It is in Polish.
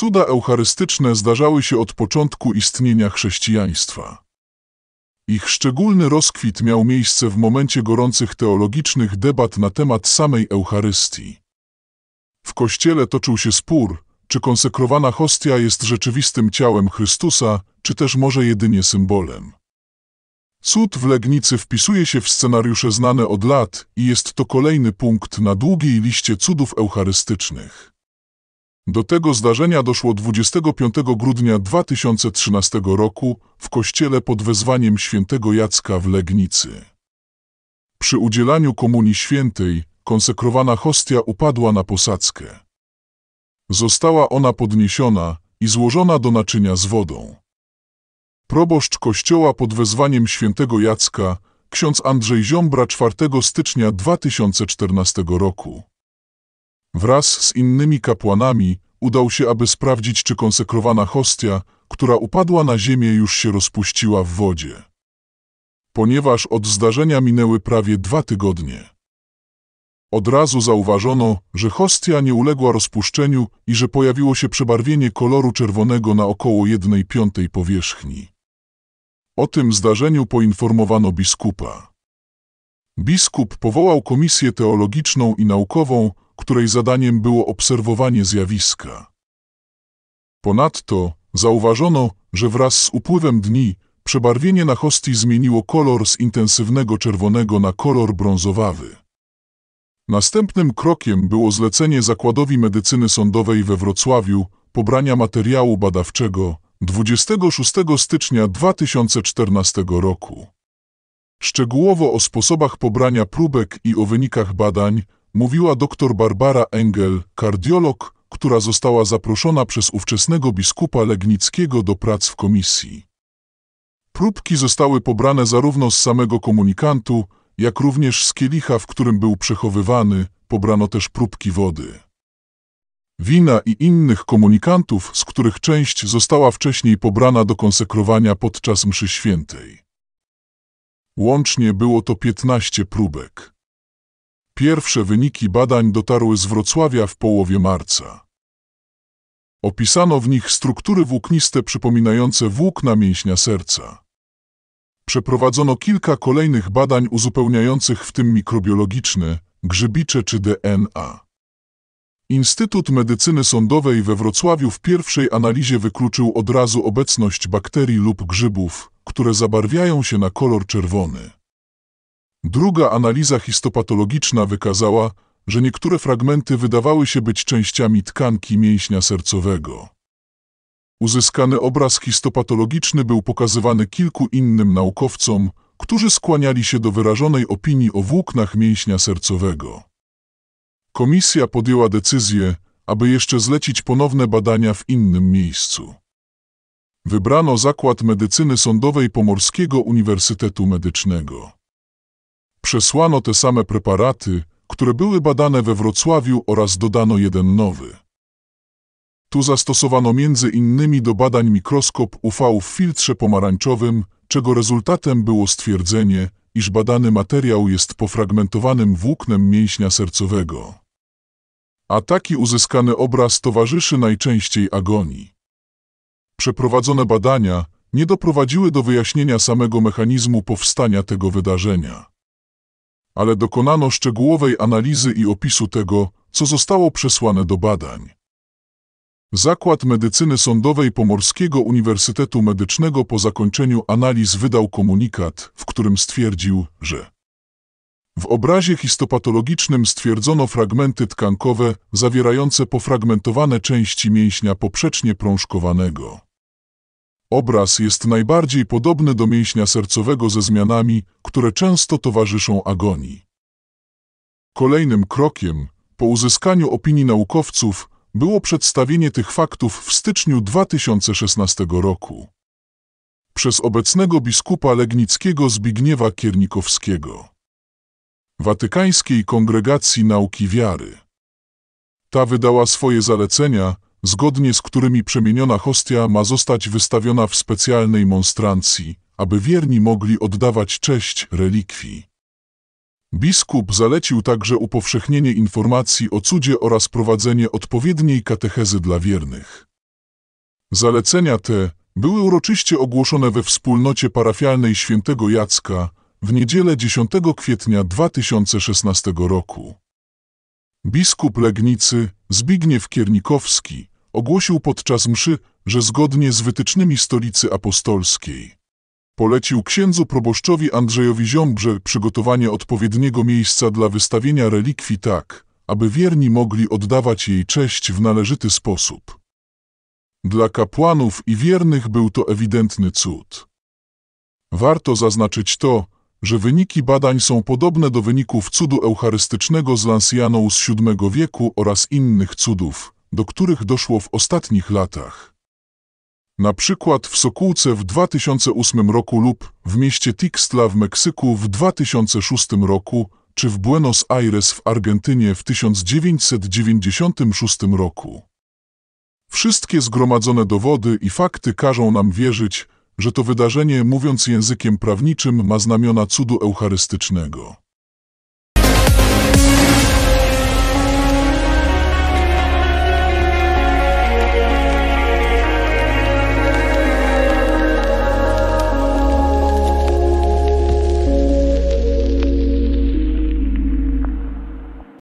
Cuda eucharystyczne zdarzały się od początku istnienia chrześcijaństwa. Ich szczególny rozkwit miał miejsce w momencie gorących teologicznych debat na temat samej Eucharystii. W Kościele toczył się spór, czy konsekrowana hostia jest rzeczywistym ciałem Chrystusa, czy też może jedynie symbolem. Cud w Legnicy wpisuje się w scenariusze znane od lat i jest to kolejny punkt na długiej liście cudów eucharystycznych. Do tego zdarzenia doszło 25 grudnia 2013 roku w kościele pod wezwaniem świętego Jacka w Legnicy. Przy udzielaniu Komunii Świętej konsekrowana hostia upadła na posadzkę. Została ona podniesiona i złożona do naczynia z wodą. Proboszcz kościoła pod wezwaniem świętego Jacka, ksiądz Andrzej Ziombra 4 stycznia 2014 roku. Wraz z innymi kapłanami udał się, aby sprawdzić, czy konsekrowana hostia, która upadła na ziemię, już się rozpuściła w wodzie. Ponieważ od zdarzenia minęły prawie dwa tygodnie. Od razu zauważono, że hostia nie uległa rozpuszczeniu i że pojawiło się przebarwienie koloru czerwonego na około jednej piątej powierzchni. O tym zdarzeniu poinformowano biskupa. Biskup powołał komisję teologiczną i naukową, której zadaniem było obserwowanie zjawiska. Ponadto zauważono, że wraz z upływem dni przebarwienie na hostii zmieniło kolor z intensywnego czerwonego na kolor brązowawy. Następnym krokiem było zlecenie Zakładowi Medycyny Sądowej we Wrocławiu pobrania materiału badawczego 26 stycznia 2014 roku. Szczegółowo o sposobach pobrania próbek i o wynikach badań mówiła dr Barbara Engel, kardiolog, która została zaproszona przez ówczesnego biskupa Legnickiego do prac w komisji. Próbki zostały pobrane zarówno z samego komunikantu, jak również z kielicha, w którym był przechowywany, pobrano też próbki wody. Wina i innych komunikantów, z których część została wcześniej pobrana do konsekrowania podczas mszy świętej. Łącznie było to 15 próbek. Pierwsze wyniki badań dotarły z Wrocławia w połowie marca. Opisano w nich struktury włókniste przypominające włókna mięśnia serca. Przeprowadzono kilka kolejnych badań uzupełniających w tym mikrobiologiczne, grzybicze czy DNA. Instytut Medycyny Sądowej we Wrocławiu w pierwszej analizie wykluczył od razu obecność bakterii lub grzybów, które zabarwiają się na kolor czerwony. Druga analiza histopatologiczna wykazała, że niektóre fragmenty wydawały się być częściami tkanki mięśnia sercowego. Uzyskany obraz histopatologiczny był pokazywany kilku innym naukowcom, którzy skłaniali się do wyrażonej opinii o włóknach mięśnia sercowego. Komisja podjęła decyzję, aby jeszcze zlecić ponowne badania w innym miejscu. Wybrano Zakład Medycyny Sądowej Pomorskiego Uniwersytetu Medycznego przesłano te same preparaty, które były badane we Wrocławiu oraz dodano jeden nowy. Tu zastosowano między innymi do badań mikroskop UV w filtrze pomarańczowym, czego rezultatem było stwierdzenie, iż badany materiał jest pofragmentowanym włóknem mięśnia sercowego. A taki uzyskany obraz towarzyszy najczęściej agonii. Przeprowadzone badania nie doprowadziły do wyjaśnienia samego mechanizmu powstania tego wydarzenia ale dokonano szczegółowej analizy i opisu tego, co zostało przesłane do badań. Zakład Medycyny Sądowej Pomorskiego Uniwersytetu Medycznego po zakończeniu analiz wydał komunikat, w którym stwierdził, że w obrazie histopatologicznym stwierdzono fragmenty tkankowe zawierające pofragmentowane części mięśnia poprzecznie prążkowanego. Obraz jest najbardziej podobny do mięśnia sercowego ze zmianami, które często towarzyszą agonii. Kolejnym krokiem, po uzyskaniu opinii naukowców, było przedstawienie tych faktów w styczniu 2016 roku przez obecnego biskupa legnickiego Zbigniewa Kiernikowskiego Watykańskiej Kongregacji Nauki Wiary. Ta wydała swoje zalecenia, zgodnie z którymi przemieniona hostia ma zostać wystawiona w specjalnej monstrancji, aby wierni mogli oddawać cześć relikwii. Biskup zalecił także upowszechnienie informacji o cudzie oraz prowadzenie odpowiedniej katechezy dla wiernych. Zalecenia te były uroczyście ogłoszone we wspólnocie parafialnej świętego Jacka w niedzielę 10 kwietnia 2016 roku. Biskup Legnicy Zbigniew Kiernikowski ogłosił podczas mszy, że zgodnie z wytycznymi stolicy apostolskiej polecił księdzu proboszczowi Andrzejowi Ziombrze przygotowanie odpowiedniego miejsca dla wystawienia relikwii tak, aby wierni mogli oddawać jej cześć w należyty sposób. Dla kapłanów i wiernych był to ewidentny cud. Warto zaznaczyć to, że wyniki badań są podobne do wyników cudu eucharystycznego z Lansjaną z VII wieku oraz innych cudów, do których doszło w ostatnich latach. Na przykład w Sokółce w 2008 roku lub w mieście Tixla w Meksyku w 2006 roku, czy w Buenos Aires w Argentynie w 1996 roku. Wszystkie zgromadzone dowody i fakty każą nam wierzyć, że to wydarzenie, mówiąc językiem prawniczym, ma znamiona cudu eucharystycznego.